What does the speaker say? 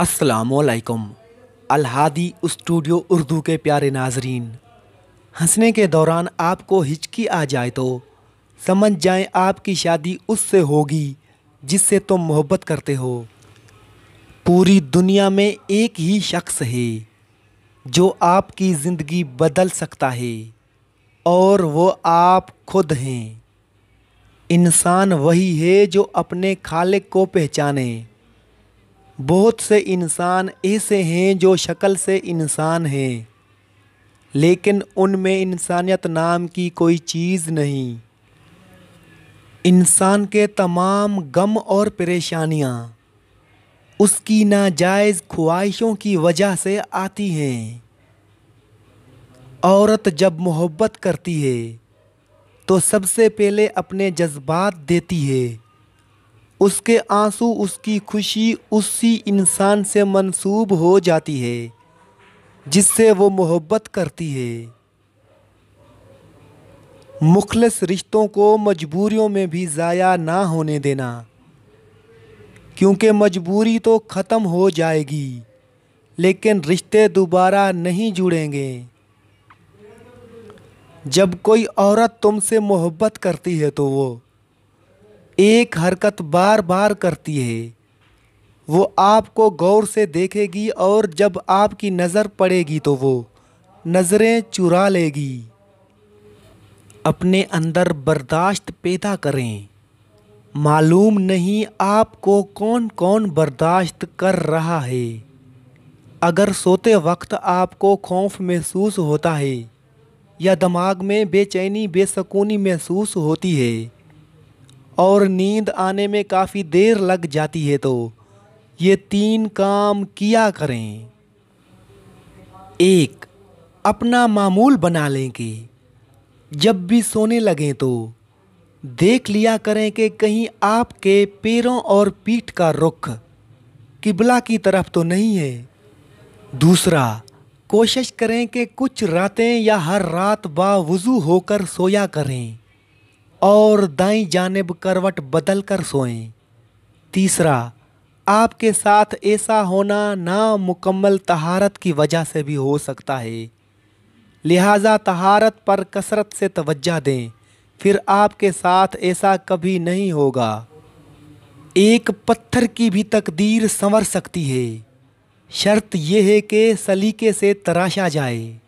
असलकम अलहादी स्टूडियो उर्दू के प्यारे नाजरीन हंसने के दौरान आपको हिचकी आ जाए तो समझ जाए आपकी शादी उससे होगी जिससे तुम मोहब्बत करते हो पूरी दुनिया में एक ही शख्स है जो आपकी ज़िंदगी बदल सकता है और वो आप खुद हैं इंसान वही है जो अपने खालिक को पहचाने बहुत से इंसान ऐसे हैं जो शक्ल से इंसान हैं लेकिन उनमें इंसानियत नाम की कोई चीज़ नहीं इंसान के तमाम गम और परेशानियाँ उसकी नाजायज़ ख्वाहिशों की वजह से आती हैं औरत जब मोहब्बत करती है तो सबसे पहले अपने जज्बात देती है उसके आंसू उसकी खुशी उसी इंसान से मंसूब हो जाती है जिससे वो मोहब्बत करती है मुखलस रिश्तों को मजबूरियों में भी ज़ाया ना होने देना क्योंकि मजबूरी तो ख़त्म हो जाएगी लेकिन रिश्ते दोबारा नहीं जुड़ेंगे जब कोई औरत तुमसे मोहब्बत करती है तो वो एक हरकत बार बार करती है वो आपको गौर से देखेगी और जब आपकी नज़र पड़ेगी तो वो नज़रें चुरा लेगी अपने अंदर बर्दाश्त पैदा करें मालूम नहीं आपको कौन कौन बर्दाश्त कर रहा है अगर सोते वक्त आपको खौफ महसूस होता है या दिमाग में बेचैनी बेसकूनी महसूस होती है और नींद आने में काफ़ी देर लग जाती है तो ये तीन काम किया करें एक अपना मामूल बना लें कि जब भी सोने लगें तो देख लिया करें कि कहीं आपके पैरों और पीठ का रुख किबला की तरफ तो नहीं है दूसरा कोशिश करें कि कुछ रातें या हर रात बावजू होकर सोया करें और दाई जानब करवट बदल कर सोएं तीसरा आपके साथ ऐसा होना ना मुकम्मल तहारत की वजह से भी हो सकता है लिहाजा तहारत पर कसरत से तवज्जा दें फिर आपके साथ ऐसा कभी नहीं होगा एक पत्थर की भी तकदीर संवर सकती है शर्त यह है कि सलीके से तराशा जाए